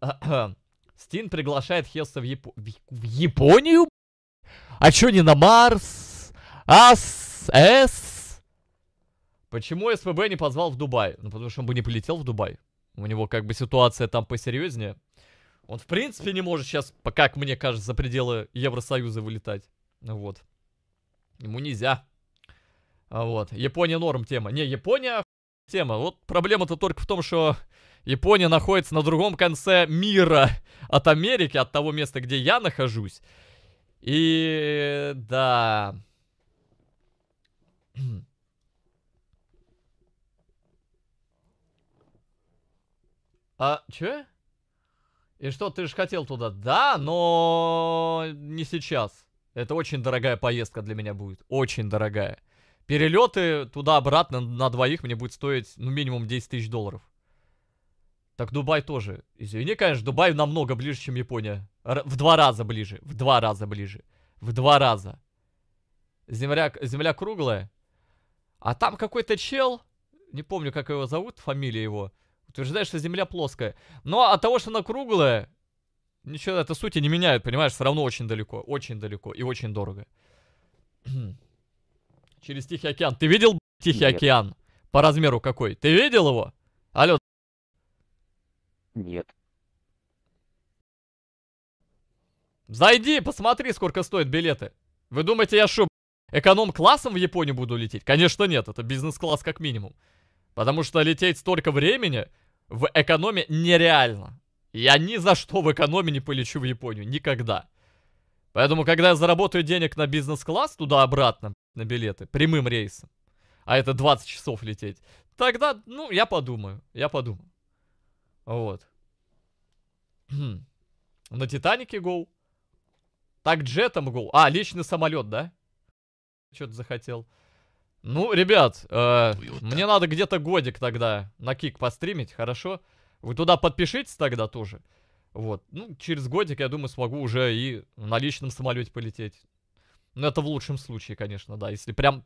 Стин приглашает Хесса в, Яп... в Японию? А чё не на Марс? Ас? эс. Почему СПБ не позвал в Дубай? Ну, потому что он бы не полетел в Дубай. У него как бы ситуация там посерьезнее. Он в принципе не может сейчас, как мне кажется, за пределы Евросоюза вылетать. Ну вот. Ему нельзя. А вот. Япония норм тема. Не, Япония тема. Вот проблема-то только в том, что Япония находится на другом конце мира от Америки, от того места, где я нахожусь. И да. А, че? И что, ты же хотел туда? Да, но не сейчас. Это очень дорогая поездка для меня будет. Очень дорогая. Перелеты туда-обратно на двоих мне будет стоить, ну, минимум 10 тысяч долларов. Так Дубай тоже. Извини, конечно, Дубай намного ближе, чем Япония. Р в два раза ближе. В два раза ближе. В два раза. Земля, земля круглая. А там какой-то чел, не помню, как его зовут, фамилия его, утверждает, что земля плоская. Но от того, что она круглая, ничего это сути не меняет, понимаешь? Все равно очень далеко, очень далеко и очень дорого. Через Тихий океан. Ты видел Тихий Нет. океан? По размеру какой? Ты видел его? Алло, нет. Зайди, посмотри, сколько стоят билеты. Вы думаете, я что, эконом-классом в Японию буду лететь? Конечно нет, это бизнес-класс как минимум. Потому что лететь столько времени в экономе нереально. Я ни за что в экономе не полечу в Японию, никогда. Поэтому, когда я заработаю денег на бизнес-класс туда-обратно, на билеты, прямым рейсом, а это 20 часов лететь, тогда, ну, я подумаю, я подумаю. Вот. На Титанике гол. Так джетом гол. А, личный самолет, да? Что-то захотел. Ну, ребят, э, мне надо где-то годик тогда на кик постримить, хорошо? Вы туда подпишитесь тогда тоже. Вот. Ну, через годик, я думаю, смогу уже и на личном самолете полететь. Ну, это в лучшем случае, конечно, да. Если прям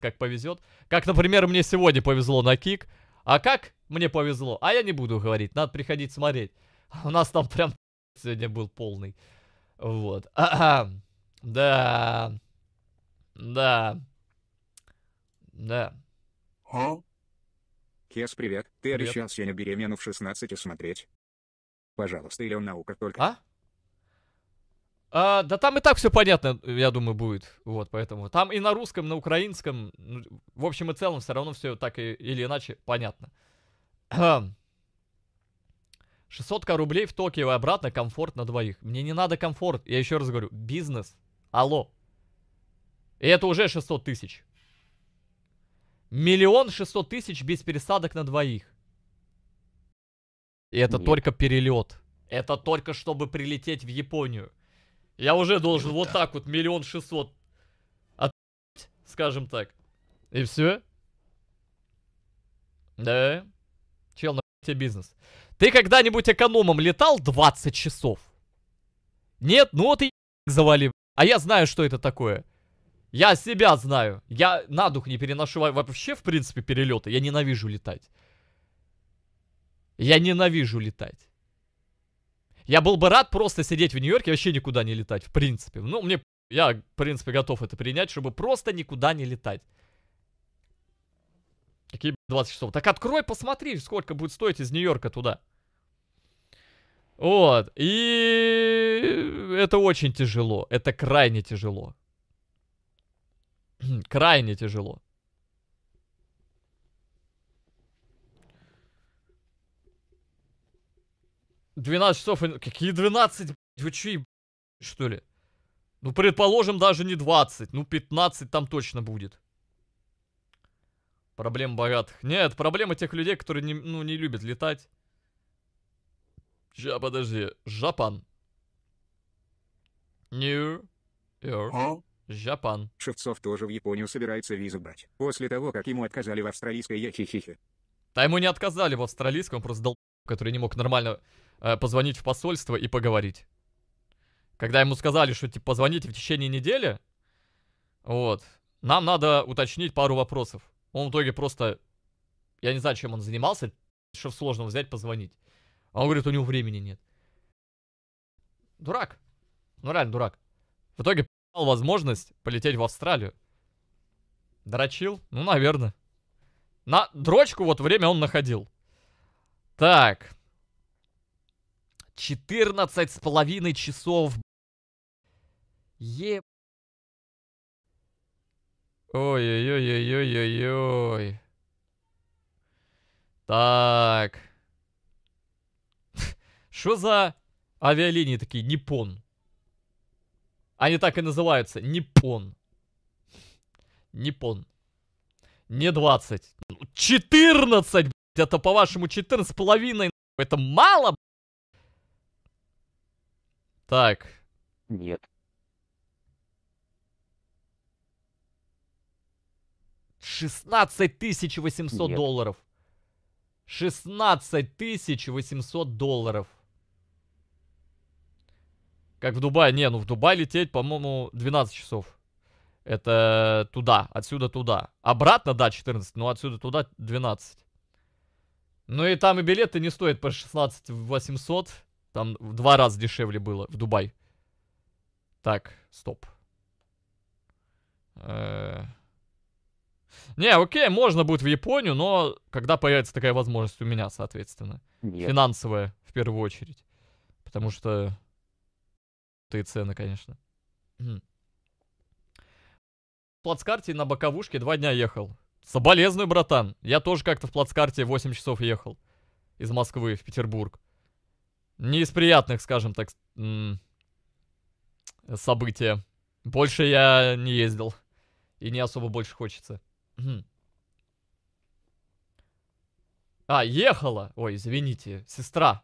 как повезет. Как, например, мне сегодня повезло на кик. А как мне повезло. А я не буду говорить, надо приходить смотреть. У нас там прям сегодня был полный. Вот. А -а. Да. Да. Да. О? Кес, привет. Ты привет. обещал сегодня беременну в 16 смотреть. Пожалуйста, или он наука только. А? А, да там и так все понятно, я думаю, будет. Вот, поэтому. Там и на русском, на украинском. Ну, в общем и целом, все равно все так и, или иначе понятно. 600 хм. рублей в Токио и обратно комфорт на двоих. Мне не надо комфорт. Я еще раз говорю, бизнес. Алло. И это уже 600 тысяч. Миллион 600 тысяч без пересадок на двоих. И это Нет. только перелет. Это только чтобы прилететь в Японию. Я уже должен ну вот, вот так. вот миллион шестьсот от... скажем так. И все? Да. Чел, на тебе бизнес. Ты когда-нибудь экономом летал 20 часов? Нет? Ну вот и завали. А я знаю, что это такое. Я себя знаю. Я на дух не переношу вообще, в принципе, перелеты. Я ненавижу летать. Я ненавижу летать. Я был бы рад просто сидеть в Нью-Йорке и вообще никуда не летать, в принципе. Ну, мне, я, в принципе, готов это принять, чтобы просто никуда не летать. Какие 20 часов? Так открой, посмотри, сколько будет стоить из Нью-Йорка туда. Вот. И это очень тяжело. Это крайне тяжело. крайне тяжело. Двенадцать часов. Ну, какие двенадцать? Вы че, что ли? Ну, предположим, даже не двадцать, Ну, пятнадцать там точно будет. Проблем богатых. Нет, проблема тех людей, которые не, ну, не любят летать. Сейчас, подожди. Жапан. New York. Жапан. Шевцов тоже в Японию собирается визу брать. После того, как ему отказали в австралийской яхихихе. Да ему не отказали в австралийском, он просто дал, который не мог нормально э, позвонить в посольство и поговорить. Когда ему сказали, что типа позвоните в течение недели, вот, нам надо уточнить пару вопросов. Он в итоге просто... Я не знаю, чем он занимался. Что сложно взять, позвонить. А он говорит, у него времени нет. Дурак. Ну реально дурак. В итоге пал возможность полететь в Австралию. Дрочил? Ну, наверное. На дрочку вот время он находил. Так. 14 с половиной часов. Е... Ой-ой-ой-ой-ой-ой. Так. Что за авиалинии такие? Ниппон. Они так и называются. Ниппон. Ниппон. Не 20. 14, блядь. Это по-вашему 14 с половиной. Это мало, блядь. Так. Нет. 16 тысяч 800 Нет. долларов. 16 тысяч 800 долларов. Как в Дубае. Не, ну в Дубай лететь, по-моему, 12 часов. Это туда, отсюда туда. Обратно, да, 14, но отсюда туда 12. Ну и там и билеты не стоят по 16 800. Там в два раза дешевле было в Дубай. Так, стоп. Не, окей, можно будет в Японию, но когда появится такая возможность у меня, соответственно. Нет. Финансовая, в первую очередь. Потому что... Ты цены, конечно. В плацкарте на боковушке два дня ехал. Соболезную, братан. Я тоже как-то в плацкарте 8 часов ехал. Из Москвы в Петербург. Не из приятных, скажем так, события. Больше я не ездил. И не особо больше хочется. А, ехала. Ой, извините, сестра.